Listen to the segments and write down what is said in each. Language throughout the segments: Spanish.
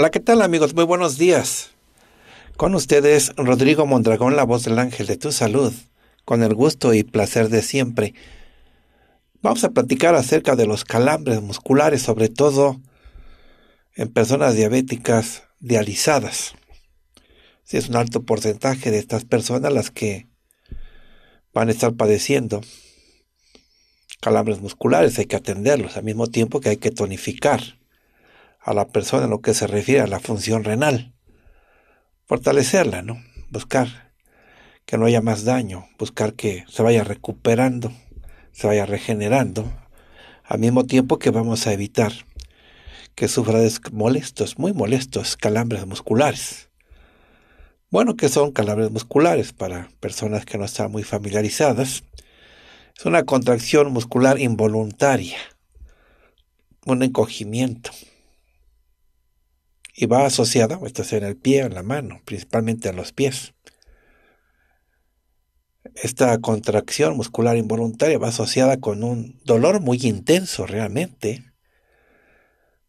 Hola, ¿qué tal amigos? Muy buenos días. Con ustedes, Rodrigo Mondragón, la voz del ángel de tu salud, con el gusto y placer de siempre. Vamos a platicar acerca de los calambres musculares, sobre todo en personas diabéticas dializadas. Si es un alto porcentaje de estas personas las que van a estar padeciendo calambres musculares, hay que atenderlos al mismo tiempo que hay que tonificar a la persona en lo que se refiere a la función renal. Fortalecerla, ¿no? Buscar que no haya más daño, buscar que se vaya recuperando, se vaya regenerando, al mismo tiempo que vamos a evitar que sufra de molestos, muy molestos calambres musculares. Bueno, que son calambres musculares para personas que no están muy familiarizadas. Es una contracción muscular involuntaria, un encogimiento, y va asociada, esto es en el pie, en la mano, principalmente en los pies. Esta contracción muscular involuntaria va asociada con un dolor muy intenso realmente.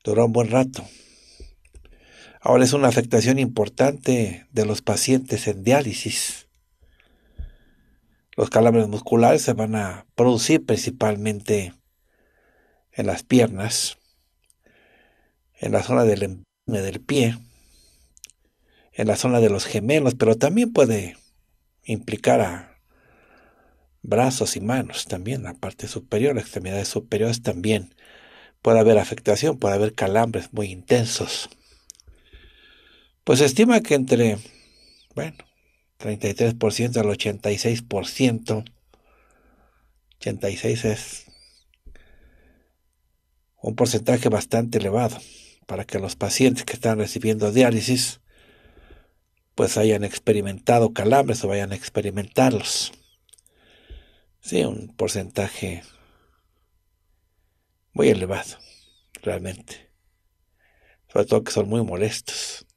Duró un buen rato. Ahora es una afectación importante de los pacientes en diálisis. Los calambres musculares se van a producir principalmente en las piernas, en la zona del del pie, en la zona de los gemelos, pero también puede implicar a brazos y manos, también la parte superior, las extremidades superiores también. Puede haber afectación, puede haber calambres muy intensos. Pues se estima que entre, bueno, 33% al 86%, 86 es un porcentaje bastante elevado para que los pacientes que están recibiendo diálisis pues hayan experimentado calambres o vayan a experimentarlos. Sí, un porcentaje muy elevado, realmente. Sobre todo que son muy molestos.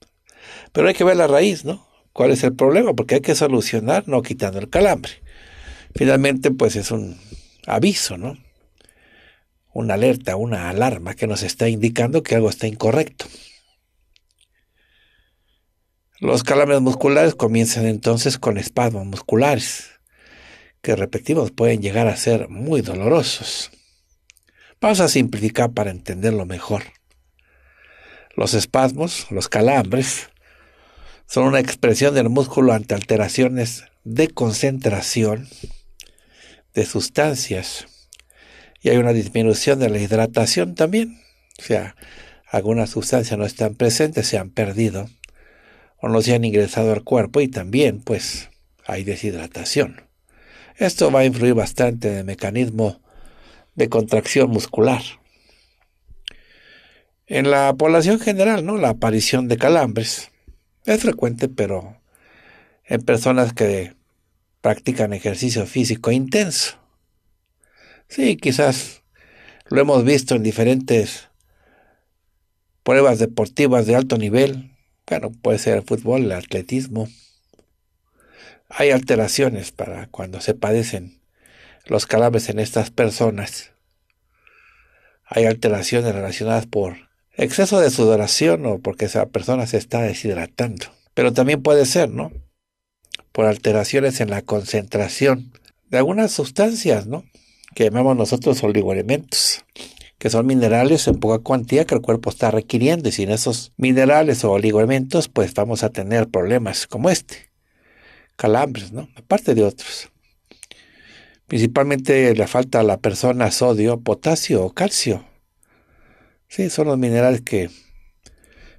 Pero hay que ver la raíz, ¿no? ¿Cuál es el problema? Porque hay que solucionar no quitando el calambre. Finalmente, pues es un aviso, ¿no? una alerta, una alarma que nos está indicando que algo está incorrecto. Los calambres musculares comienzan entonces con espasmos musculares, que repetimos pueden llegar a ser muy dolorosos. Vamos a simplificar para entenderlo mejor. Los espasmos, los calambres, son una expresión del músculo ante alteraciones de concentración de sustancias y hay una disminución de la hidratación también. O sea, algunas sustancias no están presentes, se han perdido o no se han ingresado al cuerpo y también pues hay deshidratación. Esto va a influir bastante en el mecanismo de contracción muscular. En la población general, ¿no? La aparición de calambres es frecuente, pero en personas que practican ejercicio físico intenso. Sí, quizás lo hemos visto en diferentes pruebas deportivas de alto nivel. Bueno, puede ser el fútbol, el atletismo. Hay alteraciones para cuando se padecen los calambres en estas personas. Hay alteraciones relacionadas por exceso de sudoración o porque esa persona se está deshidratando. Pero también puede ser, ¿no? Por alteraciones en la concentración de algunas sustancias, ¿no? que llamamos nosotros oligoelementos, que son minerales en poca cuantía que el cuerpo está requiriendo y sin esos minerales o oligoelementos pues vamos a tener problemas como este, calambres, ¿no? Aparte de otros. Principalmente le falta a la persona sodio, potasio o calcio. Sí, son los minerales que,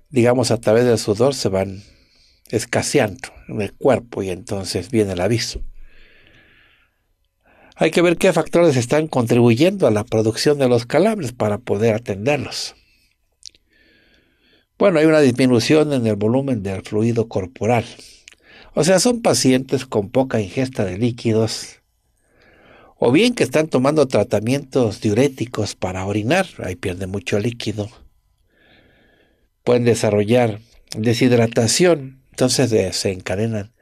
digamos, a través del sudor se van escaseando en el cuerpo y entonces viene el aviso. Hay que ver qué factores están contribuyendo a la producción de los calambres para poder atenderlos. Bueno, hay una disminución en el volumen del fluido corporal. O sea, son pacientes con poca ingesta de líquidos. O bien que están tomando tratamientos diuréticos para orinar, ahí pierde mucho líquido. Pueden desarrollar deshidratación, entonces se encadenan,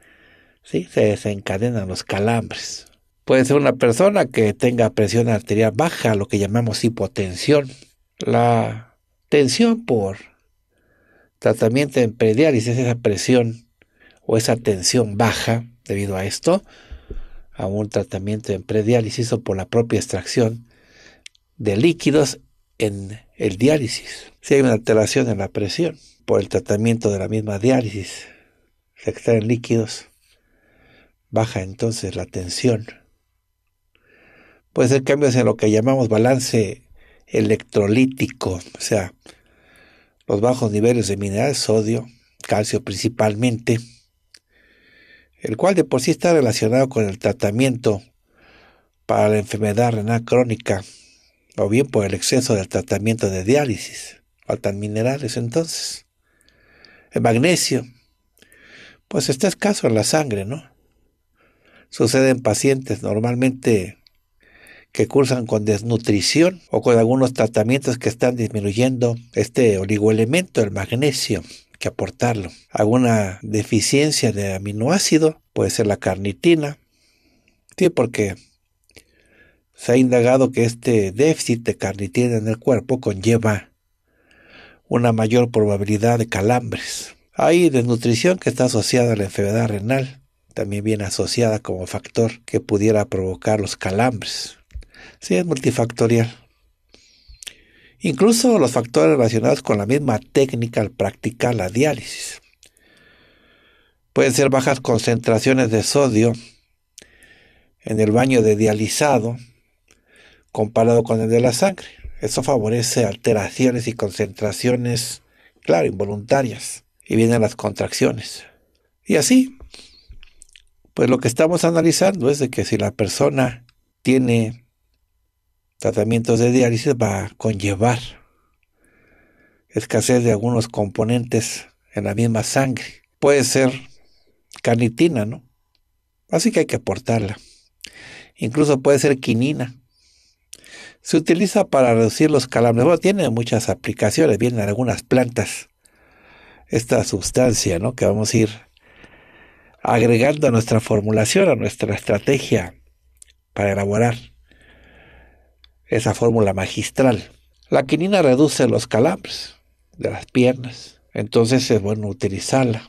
se desencadenan los calambres. Puede ser una persona que tenga presión arterial baja, lo que llamamos hipotensión. La tensión por tratamiento en prediálisis, esa presión o esa tensión baja debido a esto, a un tratamiento en prediálisis o por la propia extracción de líquidos en el diálisis. Si hay una alteración en la presión por el tratamiento de la misma diálisis, se extraen líquidos, baja entonces la tensión puede ser cambios en lo que llamamos balance electrolítico, o sea, los bajos niveles de minerales, sodio, calcio principalmente, el cual de por sí está relacionado con el tratamiento para la enfermedad renal crónica, o bien por el exceso del tratamiento de diálisis. Faltan minerales entonces. El magnesio, pues está escaso en la sangre, ¿no? Sucede en pacientes normalmente que cursan con desnutrición o con algunos tratamientos que están disminuyendo este oligoelemento, el magnesio, que aportarlo. Alguna deficiencia de aminoácido, puede ser la carnitina. Sí, porque se ha indagado que este déficit de carnitina en el cuerpo conlleva una mayor probabilidad de calambres. Hay desnutrición que está asociada a la enfermedad renal, también viene asociada como factor que pudiera provocar los calambres sí es multifactorial. Incluso los factores relacionados con la misma técnica al practicar la diálisis. Pueden ser bajas concentraciones de sodio en el baño de dializado comparado con el de la sangre. Eso favorece alteraciones y concentraciones, claro, involuntarias. Y vienen las contracciones. Y así, pues lo que estamos analizando es de que si la persona tiene tratamientos de diálisis va a conllevar escasez de algunos componentes en la misma sangre. Puede ser carnitina, ¿no? Así que hay que aportarla. Incluso puede ser quinina. Se utiliza para reducir los calambres. tiene muchas aplicaciones, vienen algunas plantas. Esta sustancia, ¿no? Que vamos a ir agregando a nuestra formulación, a nuestra estrategia para elaborar esa fórmula magistral. La quinina reduce los calambres de las piernas, entonces es bueno utilizarla.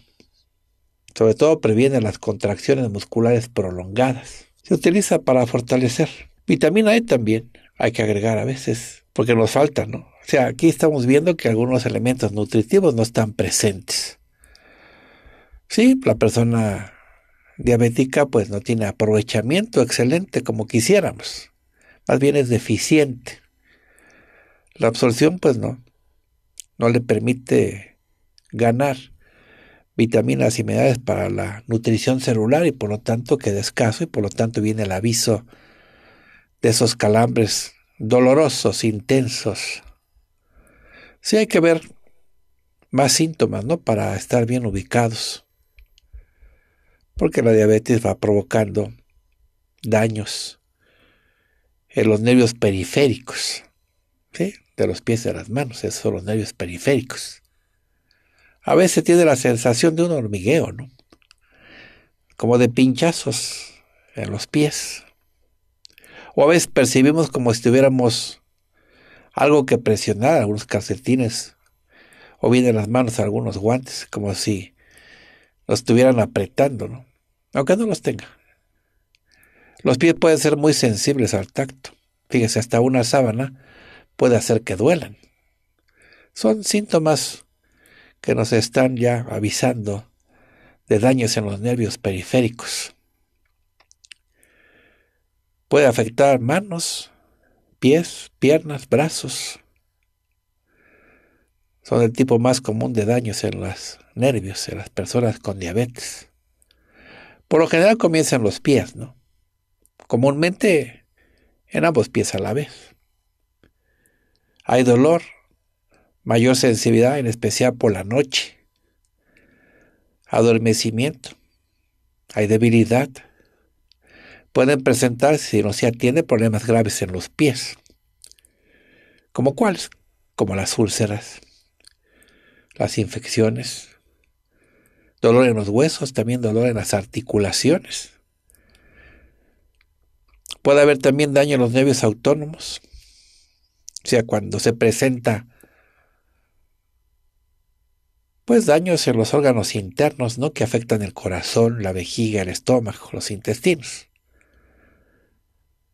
Sobre todo previene las contracciones musculares prolongadas. Se utiliza para fortalecer. Vitamina E también hay que agregar a veces, porque nos falta, ¿no? O sea, aquí estamos viendo que algunos elementos nutritivos no están presentes. Sí, la persona diabética pues no tiene aprovechamiento excelente como quisiéramos más bien es deficiente. La absorción, pues no, no le permite ganar vitaminas y minerales para la nutrición celular y por lo tanto queda escaso y por lo tanto viene el aviso de esos calambres dolorosos, intensos. Sí hay que ver más síntomas, ¿no? Para estar bien ubicados. Porque la diabetes va provocando daños en los nervios periféricos, de los pies a de las manos, esos son los nervios periféricos. A veces tiene la sensación de un hormigueo, ¿no? como de pinchazos en los pies. O a veces percibimos como si tuviéramos algo que presionar, algunos calcetines, o bien en las manos algunos guantes, como si los estuvieran apretando, ¿no? Aunque no los tenga. Los pies pueden ser muy sensibles al tacto. Fíjese, hasta una sábana puede hacer que duelan. Son síntomas que nos están ya avisando de daños en los nervios periféricos. Puede afectar manos, pies, piernas, brazos. Son el tipo más común de daños en los nervios, en las personas con diabetes. Por lo general comienzan los pies, ¿no? comúnmente en ambos pies a la vez. Hay dolor, mayor sensibilidad, en especial por la noche, adormecimiento, hay debilidad. Pueden presentarse, si no se atiende, problemas graves en los pies. ¿Como cuáles? Como las úlceras, las infecciones, dolor en los huesos, también dolor en las articulaciones Puede haber también daño en los nervios autónomos. O sea, cuando se presenta pues daños en los órganos internos, ¿no? Que afectan el corazón, la vejiga, el estómago, los intestinos.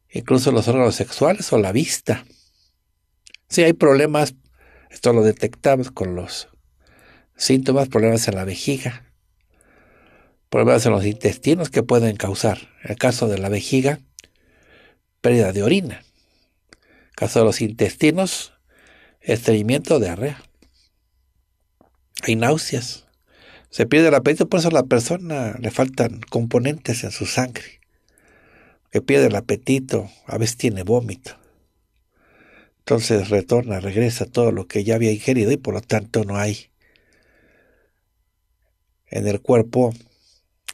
Incluso los órganos sexuales o la vista. Si hay problemas, esto lo detectamos con los síntomas, problemas en la vejiga, problemas en los intestinos que pueden causar, en el caso de la vejiga, pérdida de orina. Caso de los intestinos, estreñimiento, diarrea. Hay náuseas. Se pierde el apetito, por eso a la persona le faltan componentes en su sangre. Que pierde el apetito, a veces tiene vómito. Entonces retorna, regresa todo lo que ya había ingerido y por lo tanto no hay en el cuerpo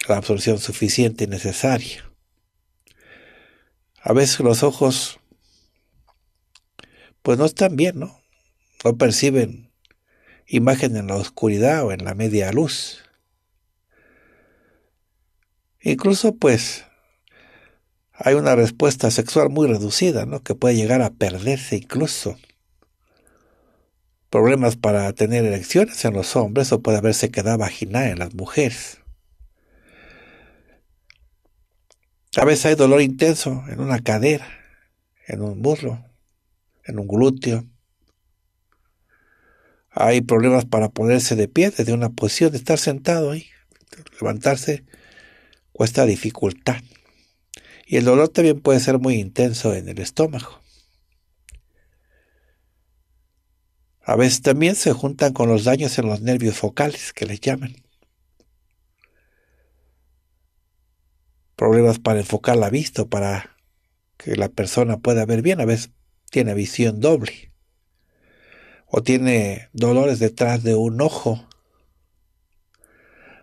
la absorción suficiente y necesaria a veces los ojos pues no están bien, ¿no? No perciben imagen en la oscuridad o en la media luz. Incluso pues hay una respuesta sexual muy reducida, ¿no? Que puede llegar a perderse incluso. Problemas para tener erecciones en los hombres o puede haberse quedado vaginal en las mujeres. A veces hay dolor intenso en una cadera, en un muslo, en un glúteo. Hay problemas para ponerse de pie desde una posición, de estar sentado ahí. Levantarse cuesta dificultad. Y el dolor también puede ser muy intenso en el estómago. A veces también se juntan con los daños en los nervios focales, que les llaman. problemas para enfocar la vista o para que la persona pueda ver bien. A veces tiene visión doble o tiene dolores detrás de un ojo.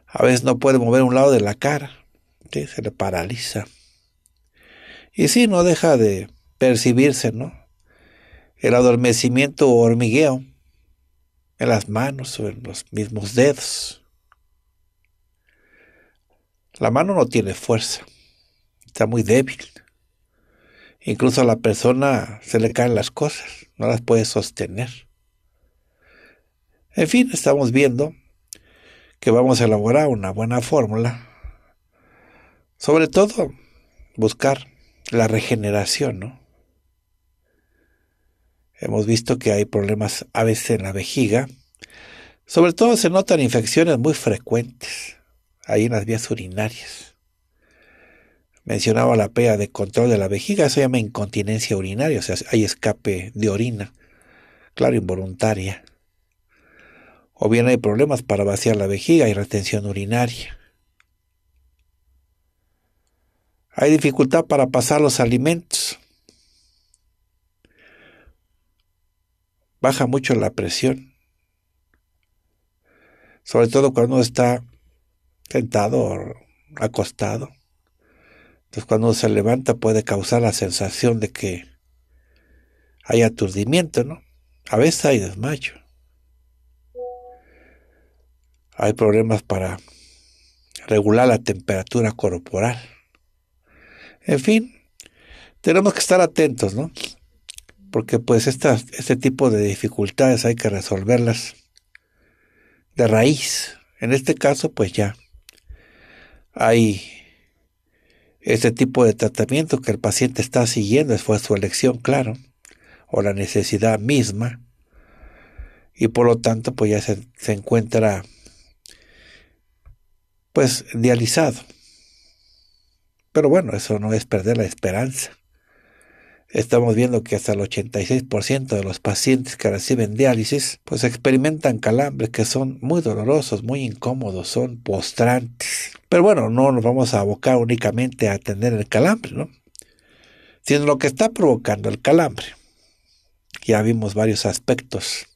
A veces no puede mover un lado de la cara, se le paraliza. Y sí, no deja de percibirse, ¿no? El adormecimiento o hormigueo en las manos o en los mismos dedos. La mano no tiene fuerza, está muy débil. Incluso a la persona se le caen las cosas, no las puede sostener. En fin, estamos viendo que vamos a elaborar una buena fórmula. Sobre todo, buscar la regeneración, ¿no? Hemos visto que hay problemas a veces en la vejiga. Sobre todo se notan infecciones muy frecuentes ahí en las vías urinarias. Mencionaba la PEA de control de la vejiga, se llama incontinencia urinaria, o sea, hay escape de orina, claro, involuntaria. O bien hay problemas para vaciar la vejiga y retención urinaria. Hay dificultad para pasar los alimentos. Baja mucho la presión. Sobre todo cuando uno está sentado, acostado. Entonces cuando se levanta puede causar la sensación de que hay aturdimiento, ¿no? A veces hay desmayo. Hay problemas para regular la temperatura corporal. En fin, tenemos que estar atentos, ¿no? Porque pues este tipo de dificultades hay que resolverlas de raíz. En este caso, pues ya hay este tipo de tratamiento que el paciente está siguiendo, fue su elección, claro, o la necesidad misma, y por lo tanto, pues ya se, se encuentra, pues, dializado. Pero bueno, eso no es perder la esperanza. Estamos viendo que hasta el 86% de los pacientes que reciben diálisis pues experimentan calambres que son muy dolorosos, muy incómodos, son postrantes. Pero bueno, no nos vamos a abocar únicamente a atender el calambre, Sino lo que está provocando el calambre. Ya vimos varios aspectos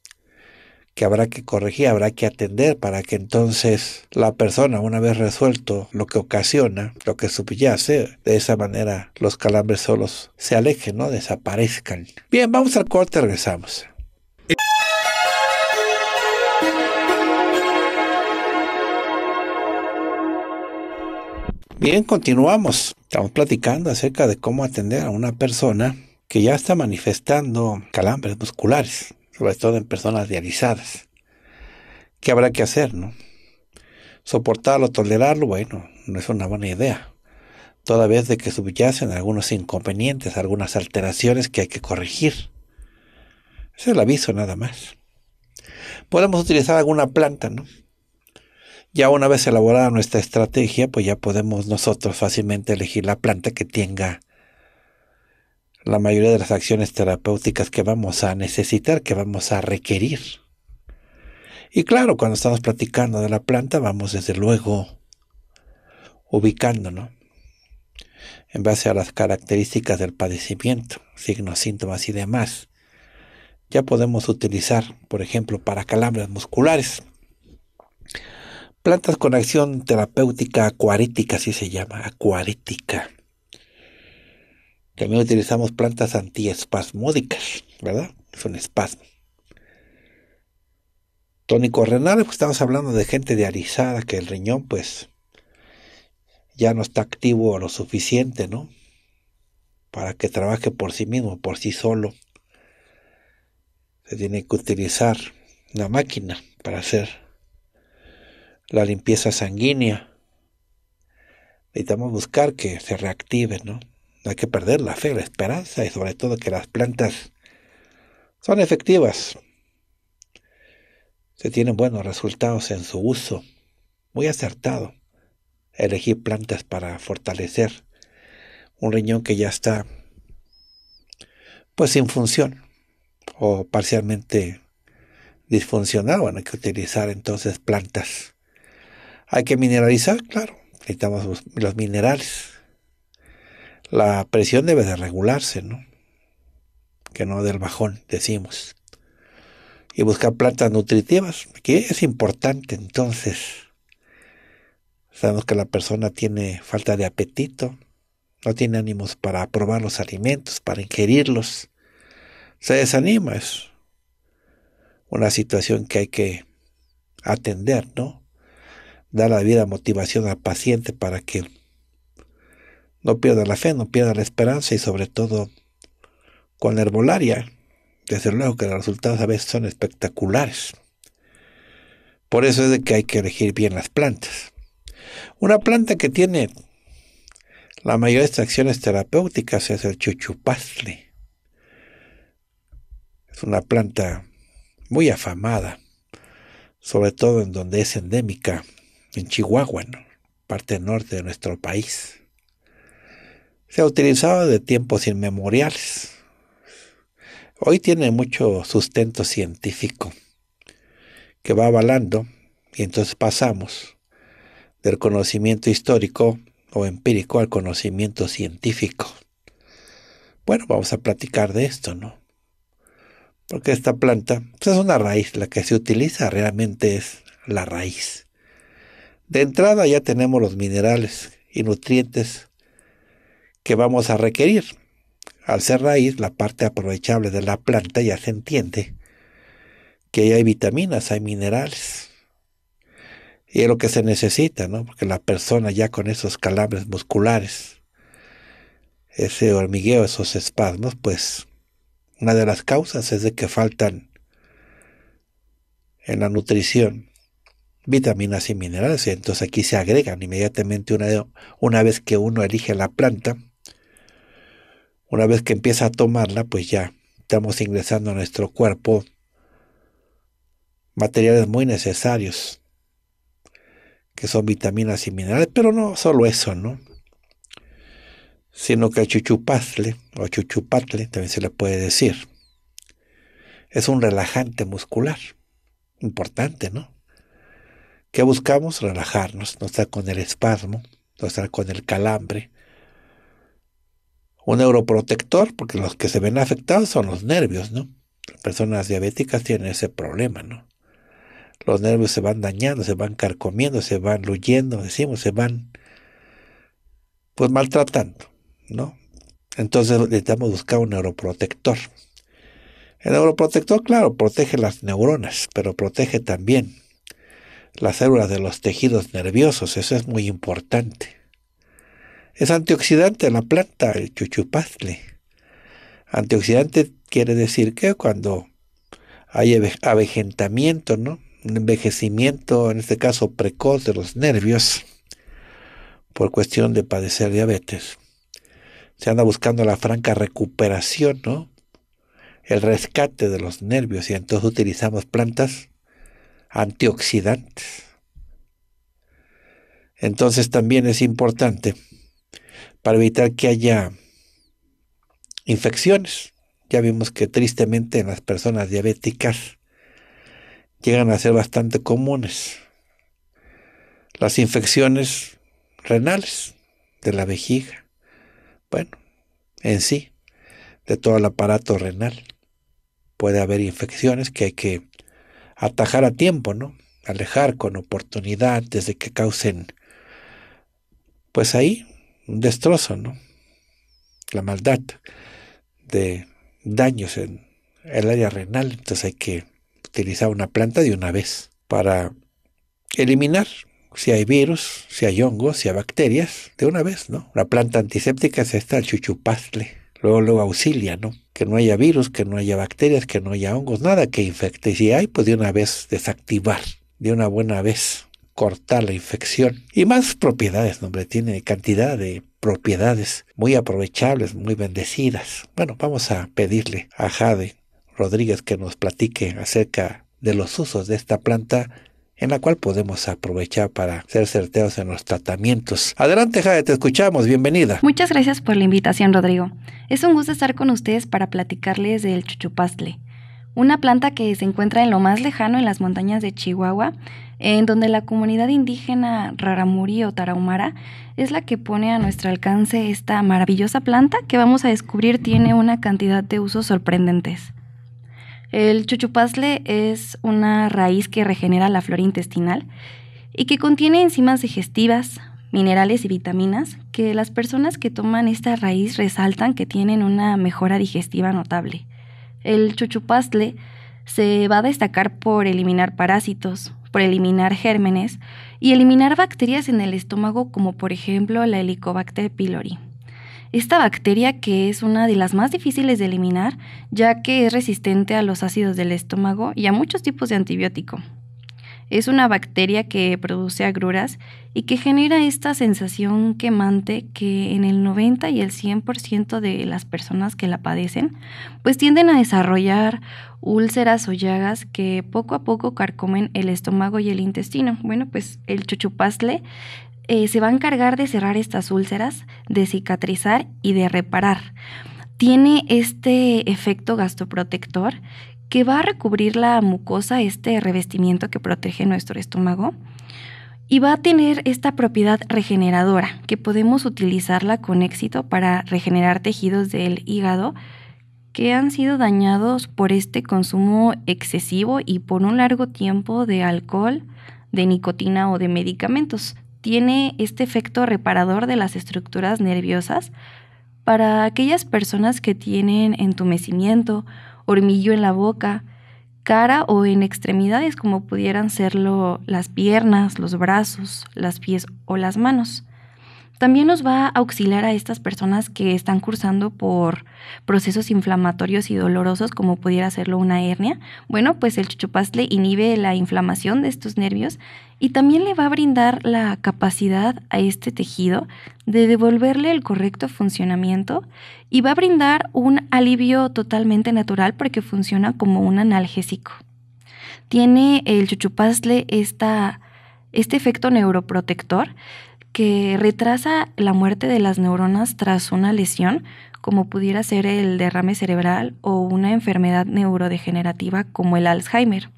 que habrá que corregir, habrá que atender para que entonces la persona, una vez resuelto lo que ocasiona, lo que subyace, de esa manera los calambres solos se alejen, no desaparezcan. Bien, vamos al corte, regresamos. Bien, continuamos. Estamos platicando acerca de cómo atender a una persona que ya está manifestando calambres musculares sobre todo en personas dializadas. ¿Qué habrá que hacer, no? Soportarlo, tolerarlo, bueno, no es una buena idea. Toda vez de que subyacen algunos inconvenientes, algunas alteraciones que hay que corregir. Es el aviso nada más. Podemos utilizar alguna planta, ¿no? Ya una vez elaborada nuestra estrategia, pues ya podemos nosotros fácilmente elegir la planta que tenga la mayoría de las acciones terapéuticas que vamos a necesitar, que vamos a requerir. Y claro, cuando estamos platicando de la planta, vamos desde luego ubicándonos en base a las características del padecimiento, signos, síntomas y demás. Ya podemos utilizar, por ejemplo, para calambres musculares, plantas con acción terapéutica acuarítica, así se llama, acuarítica. También utilizamos plantas antiespasmódicas, ¿verdad? Es un espasmo. Tónico renal, pues estamos hablando de gente de arizada, que el riñón, pues, ya no está activo lo suficiente, ¿no? Para que trabaje por sí mismo, por sí solo. Se tiene que utilizar una máquina para hacer la limpieza sanguínea. Necesitamos buscar que se reactive, ¿no? No hay que perder la fe, la esperanza y sobre todo que las plantas son efectivas. Se tienen buenos resultados en su uso. Muy acertado elegir plantas para fortalecer un riñón que ya está pues sin función o parcialmente disfuncional. Bueno, hay que utilizar entonces plantas. Hay que mineralizar, claro. Necesitamos los minerales la presión debe de regularse, ¿no? Que no del bajón, decimos. Y buscar plantas nutritivas. que es importante entonces. Sabemos que la persona tiene falta de apetito, no tiene ánimos para probar los alimentos, para ingerirlos. Se desanima, es una situación que hay que atender, ¿no? Dar la vida motivación al paciente para que no pierda la fe, no pierda la esperanza y sobre todo con la herbolaria, desde luego que los resultados a veces son espectaculares. Por eso es de que hay que elegir bien las plantas. Una planta que tiene la mayor de terapéuticas es el Chuchupazle. Es una planta muy afamada, sobre todo en donde es endémica, en Chihuahua, parte norte de nuestro país se ha utilizado de tiempos inmemoriales. Hoy tiene mucho sustento científico que va avalando y entonces pasamos del conocimiento histórico o empírico al conocimiento científico. Bueno, vamos a platicar de esto, ¿no? Porque esta planta pues es una raíz, la que se utiliza realmente es la raíz. De entrada ya tenemos los minerales y nutrientes que vamos a requerir. Al ser raíz, la parte aprovechable de la planta ya se entiende que hay vitaminas, hay minerales. Y es lo que se necesita, ¿no? Porque la persona ya con esos calambres musculares, ese hormigueo, esos espasmos, pues una de las causas es de que faltan en la nutrición vitaminas y minerales. Entonces aquí se agregan inmediatamente una, una vez que uno elige la planta, una vez que empieza a tomarla, pues ya estamos ingresando a nuestro cuerpo materiales muy necesarios, que son vitaminas y minerales, pero no solo eso, ¿no? Sino que el chuchupatle o chuchupatle también se le puede decir. Es un relajante muscular. Importante, ¿no? ¿Qué buscamos? Relajarnos, no estar con el espasmo, no estar con el calambre, un neuroprotector, porque los que se ven afectados son los nervios, ¿no? Las personas diabéticas tienen ese problema, ¿no? Los nervios se van dañando, se van carcomiendo, se van luyendo, decimos, se van pues maltratando, ¿no? Entonces necesitamos buscar un neuroprotector. El neuroprotector, claro, protege las neuronas, pero protege también las células de los tejidos nerviosos, eso es muy importante. Es antioxidante la planta, el chuchupazle. Antioxidante quiere decir que cuando hay avejentamiento, ¿no? Un envejecimiento, en este caso precoz, de los nervios por cuestión de padecer diabetes. Se anda buscando la franca recuperación, ¿no? El rescate de los nervios y entonces utilizamos plantas antioxidantes. Entonces también es importante para evitar que haya infecciones. Ya vimos que tristemente en las personas diabéticas llegan a ser bastante comunes las infecciones renales de la vejiga, bueno, en sí, de todo el aparato renal. Puede haber infecciones que hay que atajar a tiempo, ¿no? Alejar con oportunidad desde que causen, pues ahí, un destrozo, ¿no? La maldad de daños en el área renal. Entonces hay que utilizar una planta de una vez para eliminar si hay virus, si hay hongos, si hay bacterias, de una vez, ¿no? La planta antiséptica es esta, el chuchupazle. Luego, luego auxilia, ¿no? Que no haya virus, que no haya bacterias, que no haya hongos, nada que infecte. Y Si hay, pues de una vez desactivar, de una buena vez cortar la infección. Y más propiedades, hombre, tiene cantidad de propiedades muy aprovechables, muy bendecidas. Bueno, vamos a pedirle a Jade Rodríguez que nos platique acerca de los usos de esta planta en la cual podemos aprovechar para ser certeros en los tratamientos. Adelante, Jade, te escuchamos, bienvenida. Muchas gracias por la invitación, Rodrigo. Es un gusto estar con ustedes para platicarles del chuchupastle, una planta que se encuentra en lo más lejano en las montañas de Chihuahua en donde la comunidad indígena Raramuri o Tarahumara es la que pone a nuestro alcance esta maravillosa planta que vamos a descubrir tiene una cantidad de usos sorprendentes. El chuchupazle es una raíz que regenera la flora intestinal y que contiene enzimas digestivas, minerales y vitaminas que las personas que toman esta raíz resaltan que tienen una mejora digestiva notable. El chuchupazle se va a destacar por eliminar parásitos, por eliminar gérmenes y eliminar bacterias en el estómago como por ejemplo la Helicobacter pylori. Esta bacteria que es una de las más difíciles de eliminar ya que es resistente a los ácidos del estómago y a muchos tipos de antibiótico. Es una bacteria que produce agruras y que genera esta sensación quemante que en el 90 y el 100% de las personas que la padecen, pues tienden a desarrollar úlceras o llagas que poco a poco carcomen el estómago y el intestino. Bueno, pues el chuchupazle eh, se va a encargar de cerrar estas úlceras, de cicatrizar y de reparar tiene este efecto gastroprotector que va a recubrir la mucosa, este revestimiento que protege nuestro estómago, y va a tener esta propiedad regeneradora, que podemos utilizarla con éxito para regenerar tejidos del hígado que han sido dañados por este consumo excesivo y por un largo tiempo de alcohol, de nicotina o de medicamentos. Tiene este efecto reparador de las estructuras nerviosas para aquellas personas que tienen entumecimiento hormillo en la boca, cara o en extremidades como pudieran serlo las piernas, los brazos, las pies o las manos. También nos va a auxiliar a estas personas que están cursando por procesos inflamatorios y dolorosos como pudiera serlo una hernia. Bueno, pues el chuchupastle inhibe la inflamación de estos nervios y también le va a brindar la capacidad a este tejido de devolverle el correcto funcionamiento y va a brindar un alivio totalmente natural porque funciona como un analgésico. Tiene el chuchupastle esta, este efecto neuroprotector que retrasa la muerte de las neuronas tras una lesión, como pudiera ser el derrame cerebral o una enfermedad neurodegenerativa como el Alzheimer.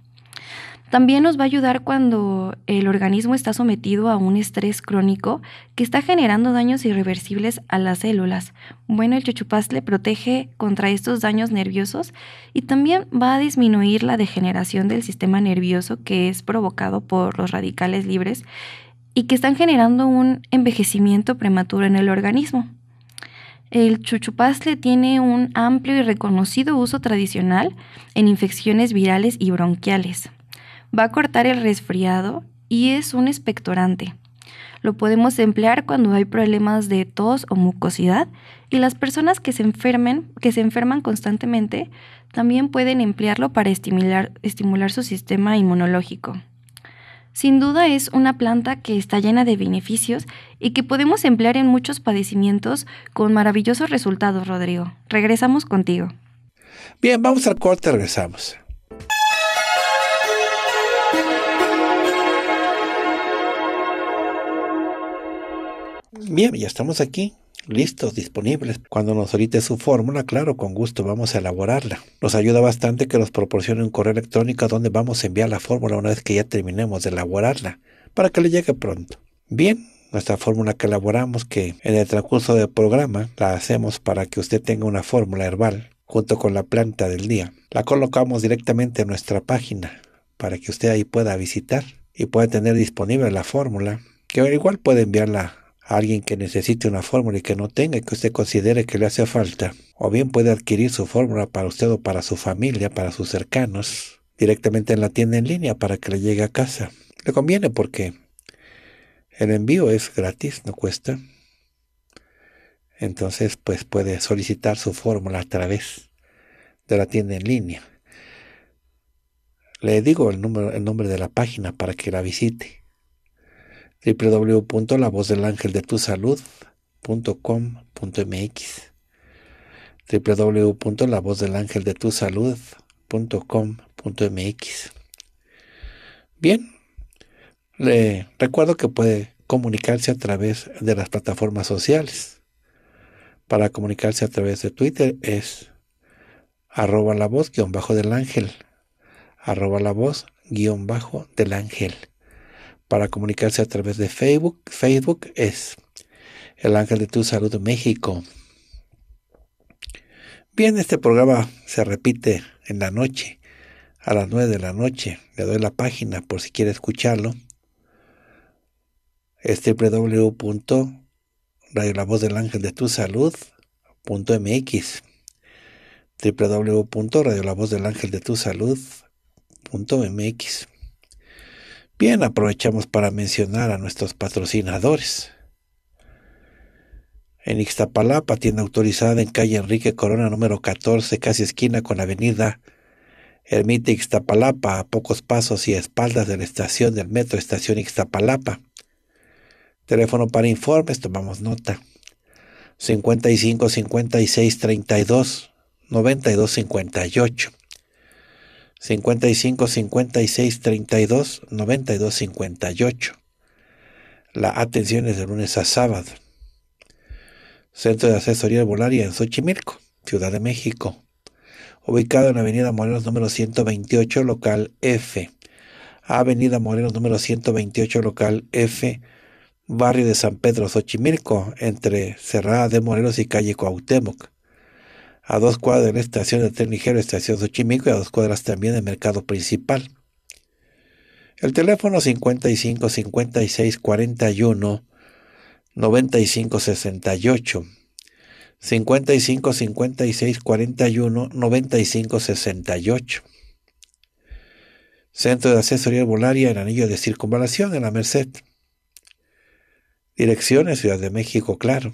También nos va a ayudar cuando el organismo está sometido a un estrés crónico que está generando daños irreversibles a las células. Bueno, el le protege contra estos daños nerviosos y también va a disminuir la degeneración del sistema nervioso que es provocado por los radicales libres y que están generando un envejecimiento prematuro en el organismo. El chuchupastle tiene un amplio y reconocido uso tradicional en infecciones virales y bronquiales. Va a cortar el resfriado y es un expectorante. Lo podemos emplear cuando hay problemas de tos o mucosidad y las personas que se, enfermen, que se enferman constantemente también pueden emplearlo para estimular su sistema inmunológico. Sin duda es una planta que está llena de beneficios y que podemos emplear en muchos padecimientos con maravillosos resultados, Rodrigo. Regresamos contigo. Bien, vamos al corte, regresamos. Bien, ya estamos aquí listos, disponibles. Cuando nos solicite su fórmula, claro, con gusto vamos a elaborarla. Nos ayuda bastante que nos proporcione un correo electrónico donde vamos a enviar la fórmula una vez que ya terminemos de elaborarla, para que le llegue pronto. Bien, nuestra fórmula que elaboramos, que en el transcurso del programa la hacemos para que usted tenga una fórmula herbal junto con la planta del día. La colocamos directamente en nuestra página para que usted ahí pueda visitar y pueda tener disponible la fórmula, que igual puede enviarla alguien que necesite una fórmula y que no tenga y que usted considere que le hace falta. O bien puede adquirir su fórmula para usted o para su familia, para sus cercanos, directamente en la tienda en línea para que le llegue a casa. Le conviene porque el envío es gratis, no cuesta. Entonces, pues puede solicitar su fórmula a través de la tienda en línea. Le digo el, número, el nombre de la página para que la visite www.lavozdelangeldetusalud.com.mx www.lavozdelangeldetusalud.com.mx Bien, le recuerdo que puede comunicarse a través de las plataformas sociales. Para comunicarse a través de Twitter es arroba la voz guión bajo del ángel, arroba la voz guión bajo del ángel para comunicarse a través de Facebook. Facebook es El Ángel de Tu Salud México. Bien, este programa se repite en la noche, a las 9 de la noche. Le doy la página por si quiere escucharlo. Es www.radiolavozdelangeldetusalud.mx. www.radiolavozdelangeldetusalud.mx Bien, aprovechamos para mencionar a nuestros patrocinadores. En Ixtapalapa, tienda autorizada en calle Enrique Corona número 14, casi esquina con avenida Ermita Ixtapalapa, a pocos pasos y a espaldas de la estación del metro, estación Ixtapalapa. Teléfono para informes, tomamos nota. 55 56 32 92 58. 55 56 32 92 58. La atención es de lunes a sábado. Centro de Asesoría volaria en Xochimilco, Ciudad de México. Ubicado en Avenida Morelos número 128, local F. Avenida Morelos número 128, local F, barrio de San Pedro, Xochimilco, entre Cerrada de Morelos y calle Cuauhtémoc a dos cuadras de la estación de tren ligero Estación Xochimilco y a dos cuadras también de mercado principal. El teléfono 55 56 41 95 68 55 56 41 95 68 Centro de Asesoría Volaria en Anillo de Circunvalación en la Merced. Dirección Ciudad de México, claro.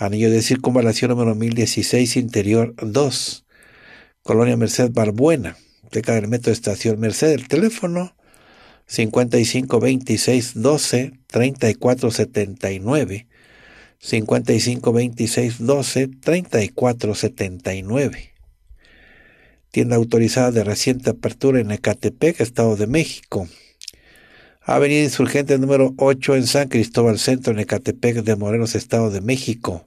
Anillo de circunvalación número 1016, interior 2, Colonia Merced Barbuena, cerca del metro Estación Merced. El teléfono 552612-3479. 552612-3479. Tienda autorizada de reciente apertura en Ecatepec, Estado de México. Avenida Insurgente número 8 en San Cristóbal Centro, en Ecatepec de Morelos, Estado de México.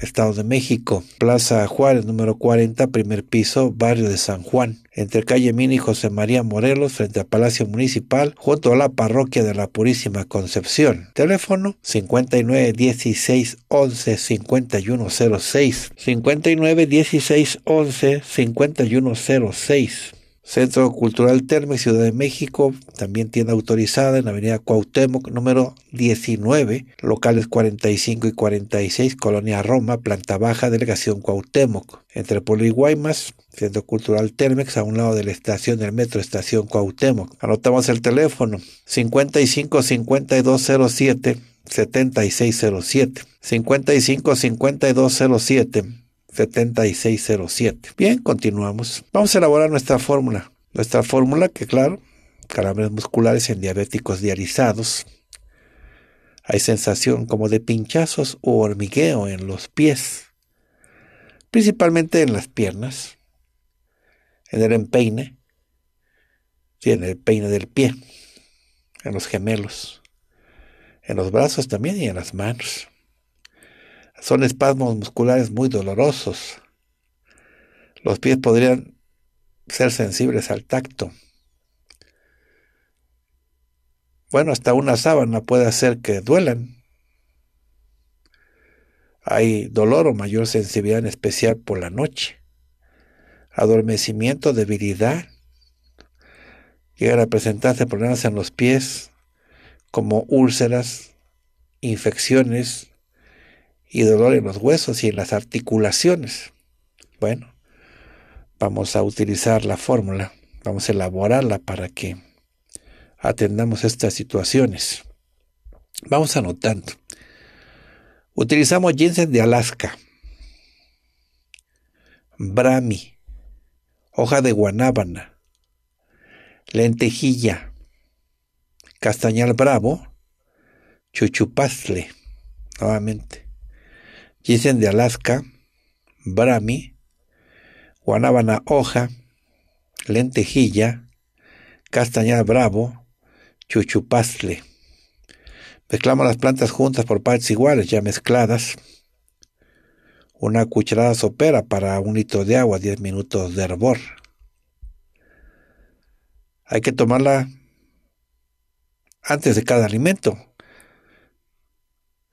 Estado de México, Plaza Juárez número 40, primer piso, barrio de San Juan, entre calle Mini José María Morelos frente al Palacio Municipal, junto a la parroquia de la Purísima Concepción. Teléfono 59 16 11 5106 59 16 11 5106 Centro Cultural Térmex, Ciudad de México, también tienda autorizada en Avenida Cuauhtémoc, número 19, locales 45 y 46, Colonia Roma, planta baja, Delegación Cuauhtémoc. Entre Pueblo y Guaymas, Centro Cultural Térmex, a un lado de la estación del metro, estación Cuauhtémoc. Anotamos el teléfono, 55 5207 7607. 55 5207 7607. Bien, continuamos. Vamos a elaborar nuestra fórmula. Nuestra fórmula que, claro, calambres musculares en diabéticos dializados. Hay sensación como de pinchazos o hormigueo en los pies, principalmente en las piernas, en el empeine, en el peine del pie, en los gemelos, en los brazos también y en las manos. Son espasmos musculares muy dolorosos. Los pies podrían ser sensibles al tacto. Bueno, hasta una sábana puede hacer que duelan. Hay dolor o mayor sensibilidad en especial por la noche. Adormecimiento, debilidad. Llegan a presentarse problemas en los pies como úlceras, infecciones, y dolor en los huesos y en las articulaciones. Bueno, vamos a utilizar la fórmula, vamos a elaborarla para que atendamos estas situaciones. Vamos anotando. Utilizamos ginseng de Alaska, brami, hoja de guanábana, lentejilla, castañal bravo, chuchupazle, nuevamente, ginseng de Alaska, brahmi, guanábana hoja, lentejilla, castañar bravo, chuchupastle. Mezclamos las plantas juntas por partes iguales, ya mezcladas. Una cucharada sopera para un litro de agua, 10 minutos de hervor. Hay que tomarla antes de cada alimento,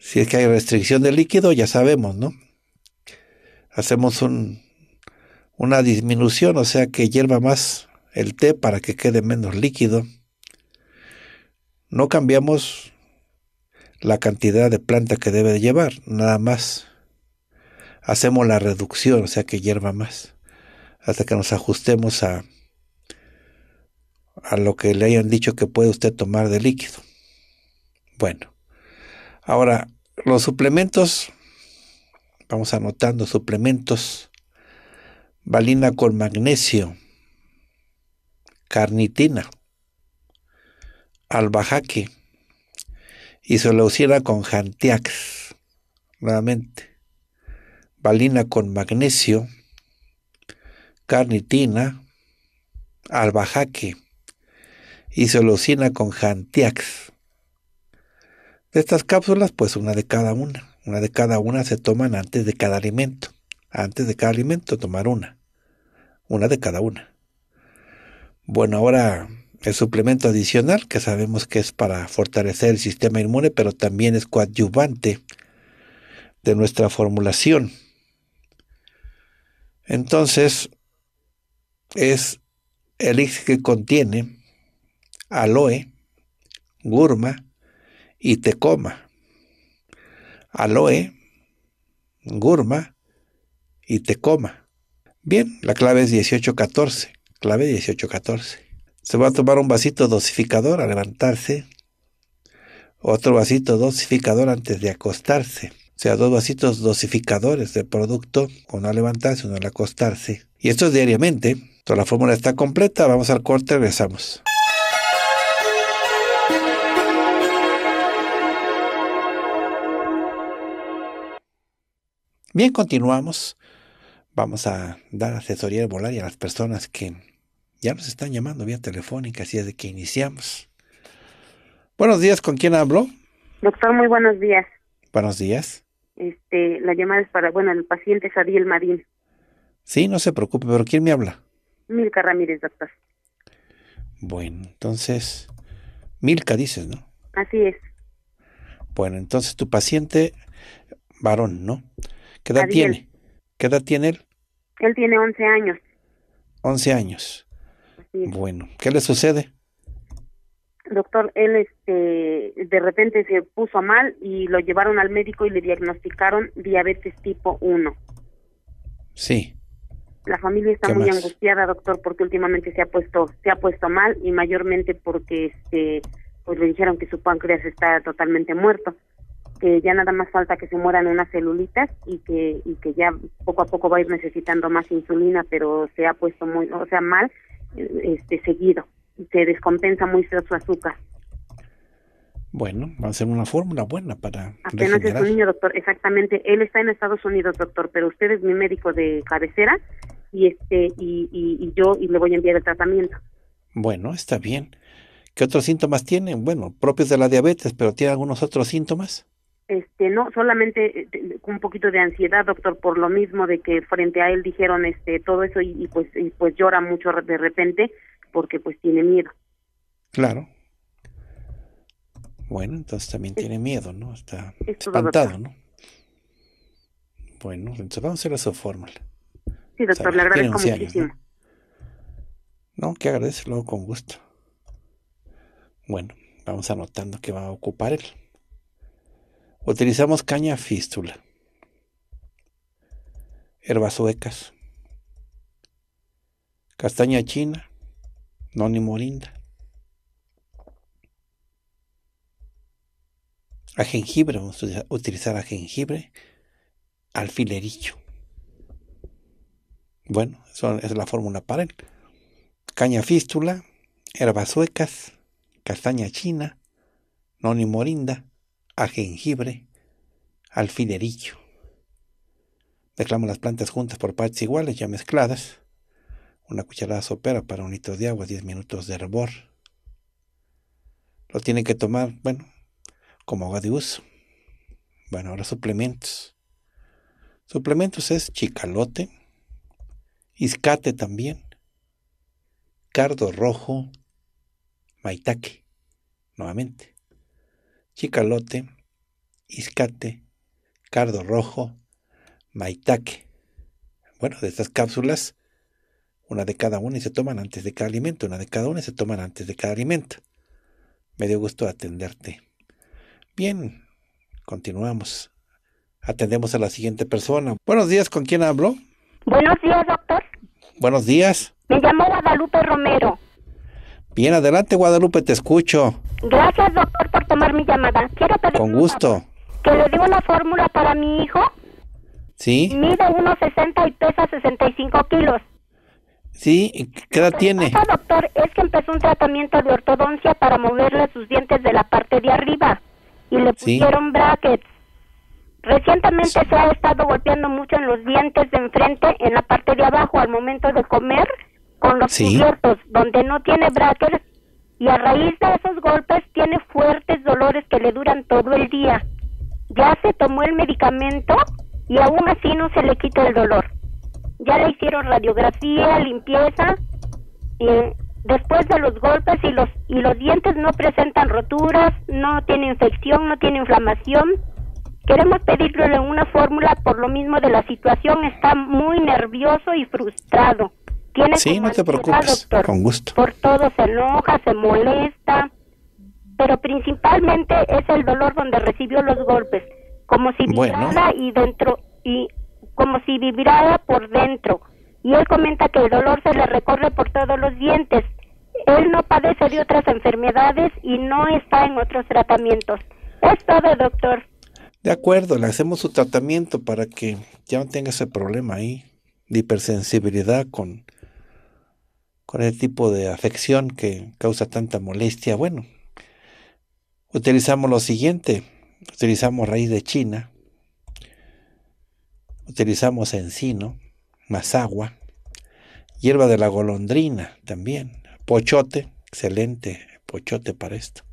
si es que hay restricción de líquido, ya sabemos, ¿no? Hacemos una disminución, o sea que hierva más el té para que quede menos líquido. No cambiamos la cantidad de planta que debe de llevar, nada más. Hacemos la reducción, o sea que hierva más, hasta que nos ajustemos a, a lo que le hayan dicho que puede usted tomar de líquido. Bueno, Ahora, los suplementos, vamos anotando suplementos, valina con magnesio, carnitina, albajaque, isoleucina con jantiax, nuevamente, valina con magnesio, carnitina, albajaque, isoleucina con jantiax. De estas cápsulas, pues una de cada una. Una de cada una se toman antes de cada alimento. Antes de cada alimento tomar una. Una de cada una. Bueno, ahora el suplemento adicional, que sabemos que es para fortalecer el sistema inmune, pero también es coadyuvante de nuestra formulación. Entonces, es elixir que contiene aloe, gurma, y te coma, Aloe, Gurma y te coma, Bien, la clave es 1814, clave 1814. Se va a tomar un vasito dosificador al levantarse, otro vasito dosificador antes de acostarse. O sea, dos vasitos dosificadores del producto, uno al levantarse, uno al acostarse. Y esto es diariamente. Toda la fórmula está completa, vamos al corte, regresamos. Bien, continuamos. Vamos a dar asesoría al volar y a las personas que ya nos están llamando vía telefónica, así es de que iniciamos. Buenos días, ¿con quién hablo? Doctor, muy buenos días. Buenos días. Este, la llamada es para, bueno, el paciente es Adiel Marín. Sí, no se preocupe, pero ¿quién me habla? Milka Ramírez, doctor. Bueno, entonces, Milka dices, ¿no? Así es. Bueno, entonces tu paciente, varón, ¿no? ¿Qué edad tiene? ¿Qué edad tiene él? Él tiene 11 años. 11 años. Bueno, ¿qué le sucede? Doctor, él este, de repente se puso mal y lo llevaron al médico y le diagnosticaron diabetes tipo 1. Sí. La familia está muy angustiada, doctor, porque últimamente se ha puesto se ha puesto mal y mayormente porque este pues le dijeron que su páncreas está totalmente muerto que ya nada más falta que se mueran unas celulitas y que y que ya poco a poco va a ir necesitando más insulina, pero se ha puesto muy, o sea, mal eh, este seguido, se descompensa muy su azúcar. Bueno, va a ser una fórmula buena para Apenas regenerar. es un niño, doctor, exactamente. Él está en Estados Unidos, doctor, pero usted es mi médico de cabecera y este y, yo y le voy a enviar el tratamiento. Bueno, está bien. ¿Qué otros síntomas tiene? Bueno, propios de la diabetes, pero ¿tiene algunos otros síntomas? Este, no solamente eh, un poquito de ansiedad doctor por lo mismo de que frente a él dijeron este todo eso y, pues pues llora mucho de repente porque pues tiene miedo claro bueno entonces también tiene miedo no está espantado no bueno entonces vamos a hacer su fórmula sí doctor le agradezco muchísimo ¿no? que agradezco luego con gusto bueno vamos anotando que va a ocupar él Utilizamos caña fístula, herbas suecas, castaña china, noni morinda, a jengibre, vamos a utilizar a jengibre, alfilerillo. Bueno, eso es la fórmula para él. Caña fístula, herbas suecas, castaña china, noni morinda, a jengibre, alfilerillo. las plantas juntas por partes iguales, ya mezcladas. Una cucharada sopera para un litro de agua, 10 minutos de hervor. Lo tienen que tomar, bueno, como agua de uso. Bueno, ahora suplementos. Suplementos es chicalote, iscate también, cardo rojo, maitaque, nuevamente, chicalote, iscate, cardo rojo, maitaque. Bueno, de estas cápsulas, una de cada una y se toman antes de cada alimento, una de cada una y se toman antes de cada alimento. Me dio gusto atenderte. Bien, continuamos. Atendemos a la siguiente persona. Buenos días, ¿con quién hablo? Buenos días, doctor. Buenos días. Me llamo Guadalupe Romero. Bien, adelante Guadalupe, te escucho. Gracias doctor por tomar mi llamada. Quiero pedir Con gusto. Que le digo una fórmula para mi hijo. Sí. Mide 1,60 y pesa 65 kilos. Sí, ¿qué edad tiene? Pasa, doctor, es que empezó un tratamiento de ortodoncia para moverle sus dientes de la parte de arriba y le pusieron brackets. Recientemente se ha estado golpeando mucho en los dientes de enfrente, en la parte de abajo, al momento de comer con los donde no tiene brackets y a raíz de esos golpes tiene fuertes dolores que le duran todo el día. Ya se tomó el medicamento y aún así no se le quita el dolor. Ya le hicieron radiografía, limpieza después de los golpes y los y los dientes no presentan roturas, no tiene infección, no tiene inflamación. Queremos pedirle una fórmula por lo mismo de la situación, está muy nervioso y frustrado. Tiene sí, no te preocupes, con gusto. Por todo se enoja, se molesta, pero principalmente es el dolor donde recibió los golpes, como si vibrara y dentro y como si vibrara por dentro. Y él comenta que el dolor se le recorre por todos los dientes. Él no padece de otras enfermedades y no está en otros tratamientos. Es todo, doctor. De acuerdo, le hacemos su tratamiento para que ya no tenga ese problema ahí de hipersensibilidad con con ese tipo de afección que causa tanta molestia. Bueno, utilizamos lo siguiente, utilizamos raíz de china, utilizamos encino, más agua, hierba de la golondrina también, pochote, excelente pochote para esto,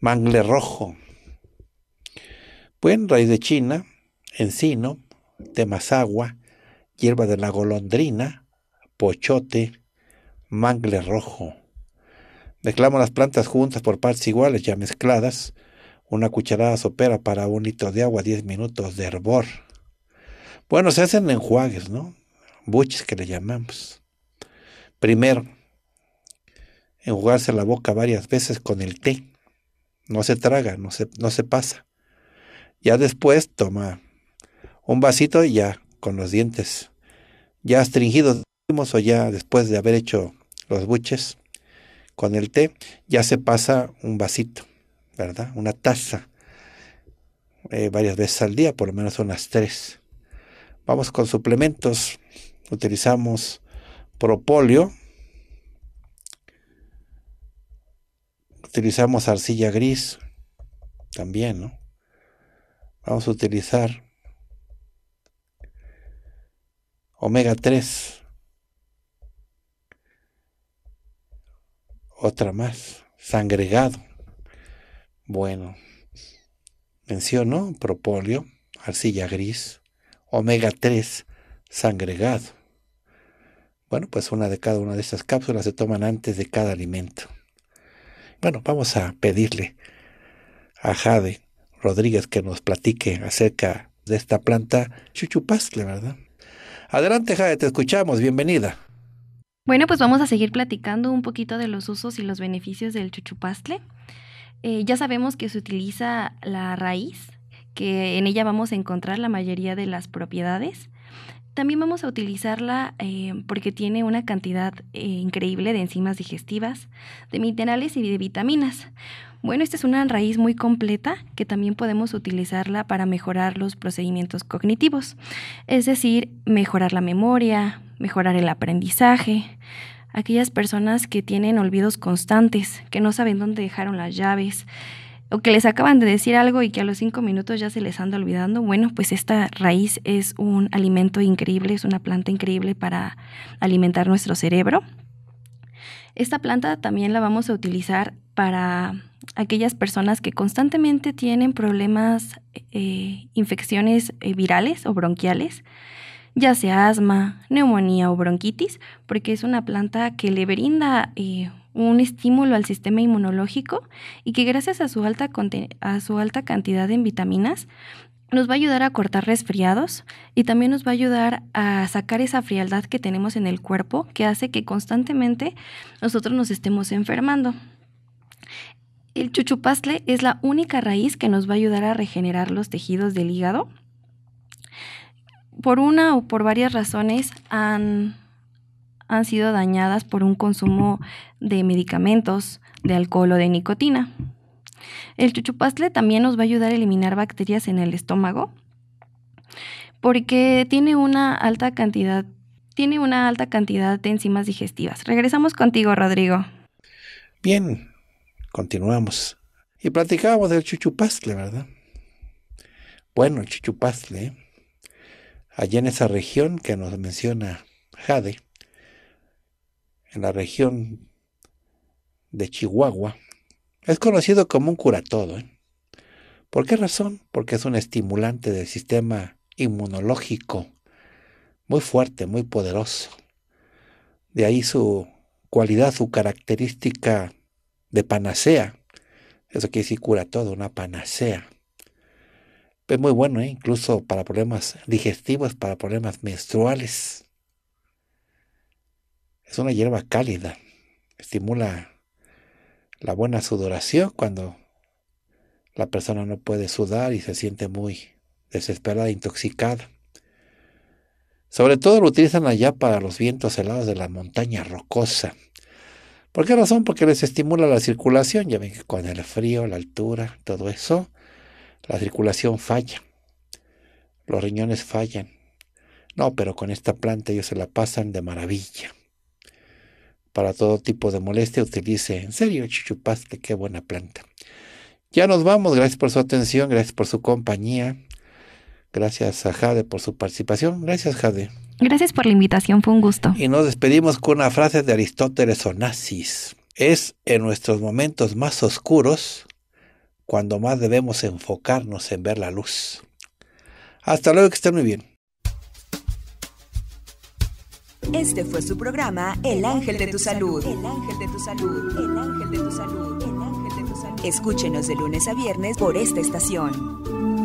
mangle rojo, buen raíz de china, encino, de más agua, hierba de la golondrina, pochote, mangle rojo. Mezclamos las plantas juntas por partes iguales, ya mezcladas. Una cucharada sopera para un litro de agua, 10 minutos de hervor. Bueno, se hacen enjuagues, ¿no? Buches que le llamamos. Primero, enjugarse la boca varias veces con el té. No se traga, no se, no se pasa. Ya después toma un vasito y ya con los dientes ya astringidos o ya después de haber hecho los buches, con el té, ya se pasa un vasito, ¿verdad? Una taza, eh, varias veces al día, por lo menos unas tres. Vamos con suplementos, utilizamos propóleo, utilizamos arcilla gris, también, ¿no? Vamos a utilizar omega 3, otra más, sangregado. Bueno, menciono propóleo, arcilla gris, omega 3, sangregado. Bueno, pues una de cada una de estas cápsulas se toman antes de cada alimento. Bueno, vamos a pedirle a Jade Rodríguez que nos platique acerca de esta planta chuchupastle, ¿verdad? Adelante, Jade, te escuchamos, bienvenida. Bueno, pues vamos a seguir platicando un poquito de los usos y los beneficios del chuchupastle. Eh, ya sabemos que se utiliza la raíz, que en ella vamos a encontrar la mayoría de las propiedades. También vamos a utilizarla eh, porque tiene una cantidad eh, increíble de enzimas digestivas, de minerales y de vitaminas. Bueno, esta es una raíz muy completa que también podemos utilizarla para mejorar los procedimientos cognitivos, es decir, mejorar la memoria, mejorar el aprendizaje. Aquellas personas que tienen olvidos constantes, que no saben dónde dejaron las llaves, o que les acaban de decir algo y que a los cinco minutos ya se les anda olvidando, bueno, pues esta raíz es un alimento increíble, es una planta increíble para alimentar nuestro cerebro. Esta planta también la vamos a utilizar para aquellas personas que constantemente tienen problemas, eh, infecciones eh, virales o bronquiales, ya sea asma, neumonía o bronquitis, porque es una planta que le brinda eh, un estímulo al sistema inmunológico y que gracias a su alta, a su alta cantidad en vitaminas, nos va a ayudar a cortar resfriados y también nos va a ayudar a sacar esa frialdad que tenemos en el cuerpo que hace que constantemente nosotros nos estemos enfermando. El chuchupastle es la única raíz que nos va a ayudar a regenerar los tejidos del hígado. Por una o por varias razones han, sido dañadas por un consumo de medicamentos, de alcohol o de nicotina. El chuchupastle también nos va a ayudar a eliminar bacterias en el estómago porque tiene una alta cantidad tiene una alta cantidad de enzimas digestivas. Regresamos contigo, Rodrigo. Bien, Continuamos. Y platicábamos del chuchupastle, ¿verdad? Bueno, chuchupastle, ¿eh? allá en esa región que nos menciona Jade, en la región de Chihuahua, es conocido como un curatodo. ¿eh? ¿Por qué razón? Porque es un estimulante del sistema inmunológico, muy fuerte, muy poderoso. De ahí su cualidad, su característica de panacea. Eso quiere decir cura todo, una panacea. Es muy bueno, ¿eh? incluso para problemas digestivos, para problemas menstruales. Es una hierba cálida. Estimula la buena sudoración cuando la persona no puede sudar y se siente muy desesperada, intoxicada. Sobre todo lo utilizan allá para los vientos helados de la montaña rocosa. ¿Por qué razón? Porque les estimula la circulación. Ya ven que con el frío, la altura, todo eso, la circulación falla. Los riñones fallan. No, pero con esta planta ellos se la pasan de maravilla. Para todo tipo de molestia utilice, en serio, chichupaste, qué buena planta. Ya nos vamos, gracias por su atención, gracias por su compañía, gracias a Jade por su participación, gracias Jade. Gracias por la invitación, fue un gusto. Y nos despedimos con una frase de Aristóteles Onassis. Es en nuestros momentos más oscuros cuando más debemos enfocarnos en ver la luz. Hasta luego, que estén muy bien. Este fue su programa El Ángel de tu Salud. El Ángel de tu Salud. El de Salud. El Ángel de tu Salud. Escúchenos de lunes a viernes por esta estación.